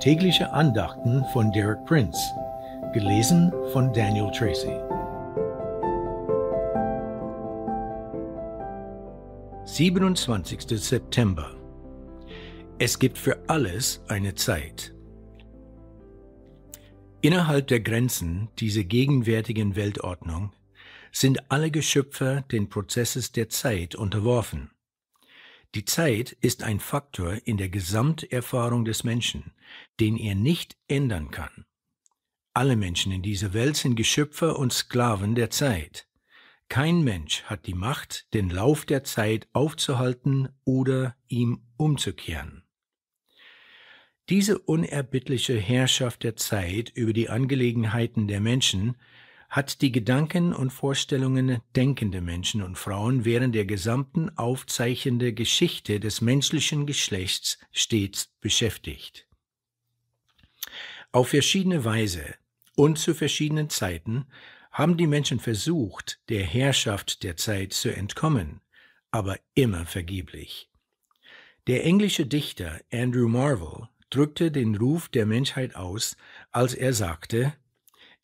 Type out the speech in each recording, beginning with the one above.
Tägliche Andachten von Derek Prince, gelesen von Daniel Tracy. Siebenundzwanzigster September Es gibt für alles eine Zeit. Innerhalb der Grenzen dieser gegenwärtigen Weltordnung sind alle Geschöpfe den Prozesses der Zeit unterworfen. Die Zeit ist ein Faktor in der Gesamterfahrung des Menschen, den er nicht ändern kann. Alle Menschen in dieser Welt sind Geschöpfe und Sklaven der Zeit. Kein Mensch hat die Macht, den Lauf der Zeit aufzuhalten oder ihm umzukehren. Diese unerbittliche Herrschaft der Zeit über die Angelegenheiten der Menschen hat die Gedanken und Vorstellungen denkende Menschen und Frauen während der gesamten aufzeichnende Geschichte des menschlichen Geschlechts stets beschäftigt. Auf verschiedene Weise und zu verschiedenen Zeiten haben die Menschen versucht, der Herrschaft der Zeit zu entkommen, aber immer vergeblich. Der englische Dichter Andrew Marvel drückte den Ruf der Menschheit aus, als er sagte,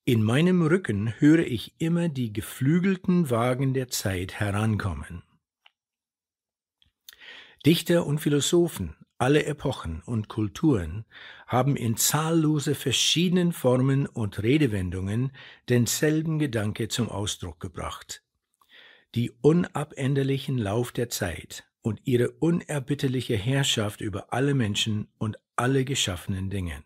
in meinem Rücken höre ich immer die geflügelten Wagen der Zeit herankommen. Dichter und Philosophen aller Epochen und Kulturen haben in zahllose verschiedenen Formen und Redewendungen denselben Gedanke zum Ausdruck gebracht. Die unabänderlichen Lauf der Zeit und ihre unerbittliche Herrschaft über alle Menschen und alle geschaffenen Dinge.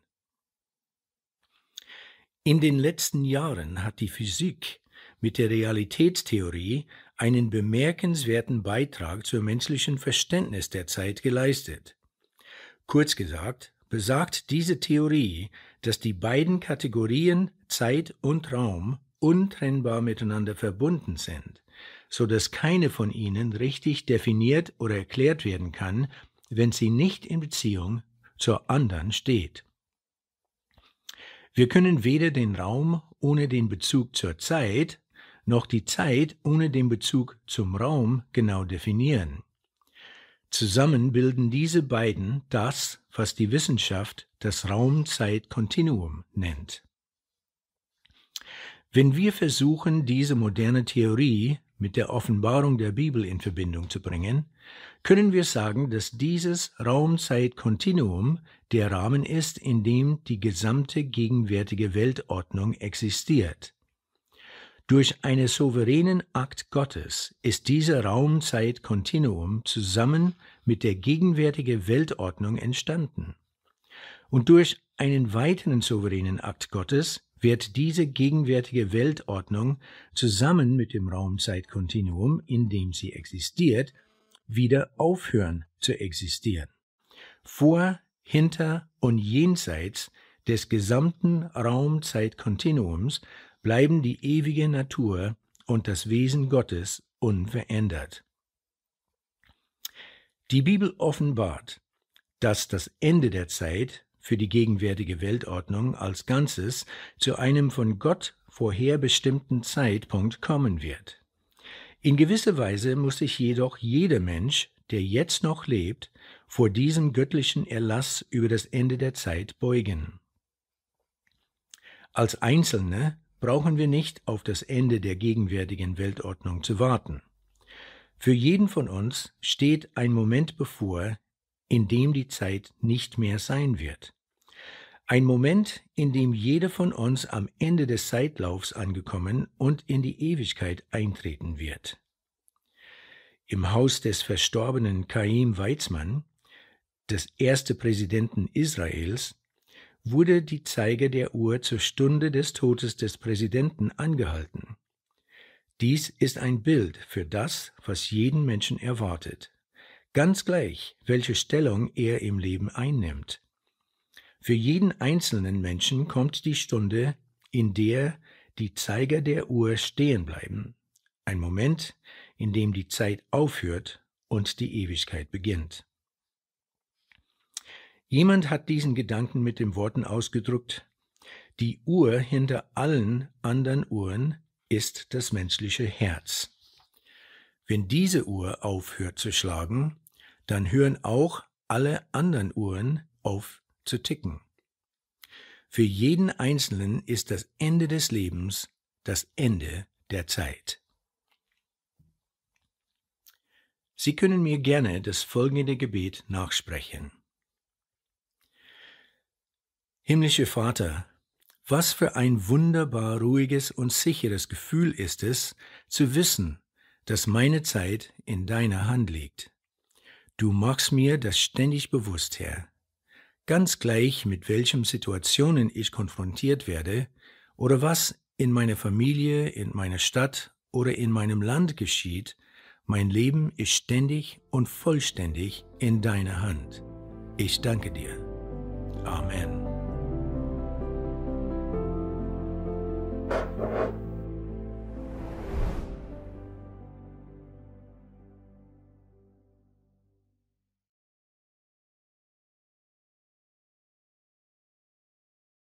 In den letzten Jahren hat die Physik mit der Realitätstheorie einen bemerkenswerten Beitrag zum menschlichen Verständnis der Zeit geleistet. Kurz gesagt, besagt diese Theorie, dass die beiden Kategorien Zeit und Raum untrennbar miteinander verbunden sind, so dass keine von ihnen richtig definiert oder erklärt werden kann, wenn sie nicht in Beziehung zur anderen steht. Wir können weder den Raum ohne den Bezug zur Zeit noch die Zeit ohne den Bezug zum Raum genau definieren. Zusammen bilden diese beiden das, was die Wissenschaft das Raum-Zeit-Kontinuum nennt. Wenn wir versuchen, diese moderne Theorie mit der Offenbarung der Bibel in Verbindung zu bringen, können wir sagen, dass dieses Raumzeitkontinuum der Rahmen ist, in dem die gesamte gegenwärtige Weltordnung existiert. Durch einen souveränen Akt Gottes ist dieser Raumzeitkontinuum zusammen mit der gegenwärtigen Weltordnung entstanden. Und durch einen weiteren souveränen Akt Gottes wird diese gegenwärtige Weltordnung zusammen mit dem Raumzeitkontinuum, in dem sie existiert, wieder aufhören zu existieren. Vor, hinter und jenseits des gesamten Raumzeitkontinuums bleiben die ewige Natur und das Wesen Gottes unverändert. Die Bibel offenbart, dass das Ende der Zeit für die gegenwärtige Weltordnung als Ganzes zu einem von Gott vorherbestimmten Zeitpunkt kommen wird. In gewisser Weise muss sich jedoch jeder Mensch, der jetzt noch lebt, vor diesem göttlichen Erlass über das Ende der Zeit beugen. Als Einzelne brauchen wir nicht auf das Ende der gegenwärtigen Weltordnung zu warten. Für jeden von uns steht ein Moment bevor, in dem die Zeit nicht mehr sein wird. Ein Moment, in dem jeder von uns am Ende des Zeitlaufs angekommen und in die Ewigkeit eintreten wird. Im Haus des verstorbenen Chaim Weizmann, des ersten Präsidenten Israels, wurde die Zeiger der Uhr zur Stunde des Todes des Präsidenten angehalten. Dies ist ein Bild für das, was jeden Menschen erwartet ganz gleich, welche Stellung er im Leben einnimmt. Für jeden einzelnen Menschen kommt die Stunde, in der die Zeiger der Uhr stehen bleiben, ein Moment, in dem die Zeit aufhört und die Ewigkeit beginnt. Jemand hat diesen Gedanken mit den Worten ausgedrückt, die Uhr hinter allen anderen Uhren ist das menschliche Herz. Wenn diese Uhr aufhört zu schlagen, dann hören auch alle anderen Uhren auf zu ticken. Für jeden Einzelnen ist das Ende des Lebens das Ende der Zeit. Sie können mir gerne das folgende Gebet nachsprechen. Himmlischer Vater, was für ein wunderbar ruhiges und sicheres Gefühl ist es, zu wissen, dass meine Zeit in deiner Hand liegt. Du machst mir das ständig bewusst, Herr. Ganz gleich, mit welchen Situationen ich konfrontiert werde oder was in meiner Familie, in meiner Stadt oder in meinem Land geschieht, mein Leben ist ständig und vollständig in deiner Hand. Ich danke dir. Amen.